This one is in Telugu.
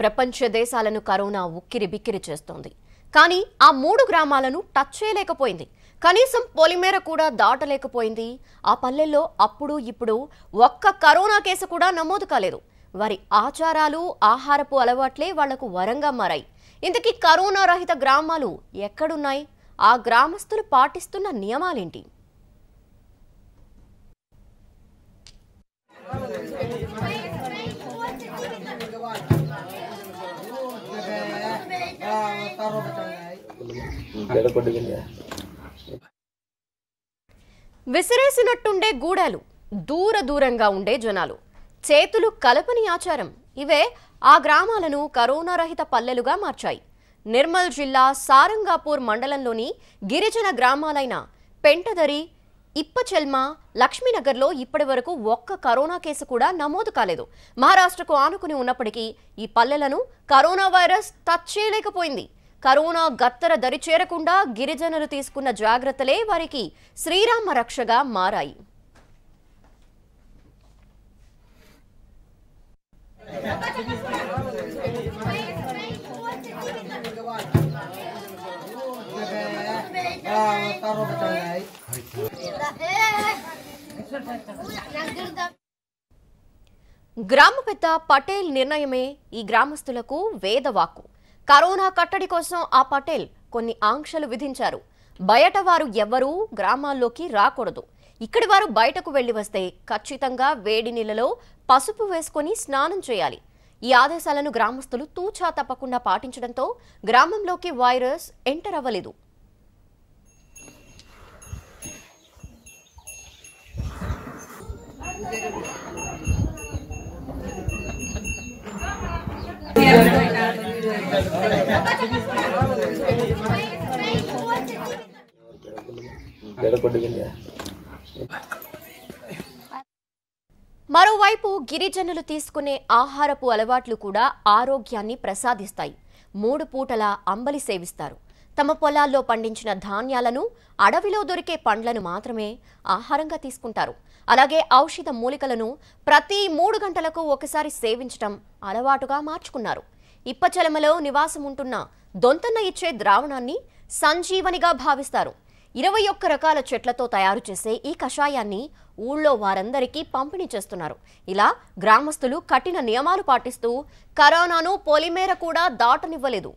ప్రపంచ దేశాలను కరోనా ఉక్కిరి బిక్కిరి చేస్తోంది కానీ ఆ మూడు గ్రామాలను టచ్ చేయలేకపోయింది కనీసం పొలిమేర కూడా దాటలేకపోయింది ఆ పల్లెల్లో అప్పుడు ఇప్పుడు ఒక్క కరోనా కేసు కూడా నమోదు కాలేదు వారి ఆచారాలు ఆహారపు అలవాట్లే వాళ్లకు వరంగా మారాయి ఇంతకీ కరోనా రహిత గ్రామాలు ఎక్కడున్నాయి ఆ గ్రామస్తులు పాటిస్తున్న నియమాలేంటి విసిరేసినట్టుండే గూడాలు దూర దూరంగా ఉండే జనాలు చేతులు కలపని ఆచారం ఇవే ఆ గ్రామాలను కరోనా రహిత పల్లెలుగా మార్చాయి నిర్మల్ జిల్లా సారంగాపూర్ మండలంలోని గిరిజన గ్రామాలైన పెంటదరి ఇప్పచెల్మ లక్ష్మీనగర్లో ఇప్పటి వరకు ఒక్క కరోనా కేసు కూడా నమోదు కాలేదు మహారాష్ట్రకు ఆనుకుని ఉన్నప్పటికీ ఈ పల్లెలను కరోనా వైరస్ తచ్చేయలేకపోయింది కరోనా గత్తర దరి చేరకుండా గిరిజనులు తీసుకున్న జాగ్రత్తలే వారికి శ్రీరామ రక్షగా మారాయి గ్రామ పెద్ద పటేల్ నిర్ణయమే ఈ గ్రామస్తులకు వేదవాకు కరోనా కట్టడి కోసం ఆ పటేల్ కొన్ని ఆంక్షలు విధించారు బయట వారు ఎవ్వరూ గ్రామాల్లోకి రాకూడదు ఇక్కడి వారు బయటకు వెళ్లి వస్తే ఖచ్చితంగా వేడి నీళ్ళలో పసుపు వేసుకొని స్నానం చేయాలి ఈ ఆదేశాలను గ్రామస్తులు తూచా తప్పకుండా పాటించడంతో గ్రామంలోకి వైరస్ ఎంటర్ అవ్వలేదు Thank you. మరోవైపు గిరిజనులు తీసుకునే ఆహారపు అలవాట్లు కూడా ఆరోగ్యాన్ని ప్రసాదిస్తాయి మూడు పూటల అంబలి సేవిస్తారు తమ పొలాల్లో పండించిన ధాన్యాలను అడవిలో దొరికే పండ్లను మాత్రమే ఆహారంగా తీసుకుంటారు అలాగే ఔషధ మూలికలను ప్రతి మూడు గంటలకు ఒకసారి సేవించటం అలవాటుగా మార్చుకున్నారు ఇప్పచలమలో నివాసముంటున్న దొంతన్న ఇచ్చే ద్రావణాన్ని సంజీవనిగా భావిస్తారు ఇరవై ఒక్క రకాల చెట్లతో తయారు చేసే ఈ కషాయాన్ని ఊళ్ళో వారందరికీ పంపిణీ చేస్తున్నారు ఇలా గ్రామస్తులు కఠిన నియమాలు పాటిస్తూ కరోనాను పొలిమేర కూడా దాటనివ్వలేదు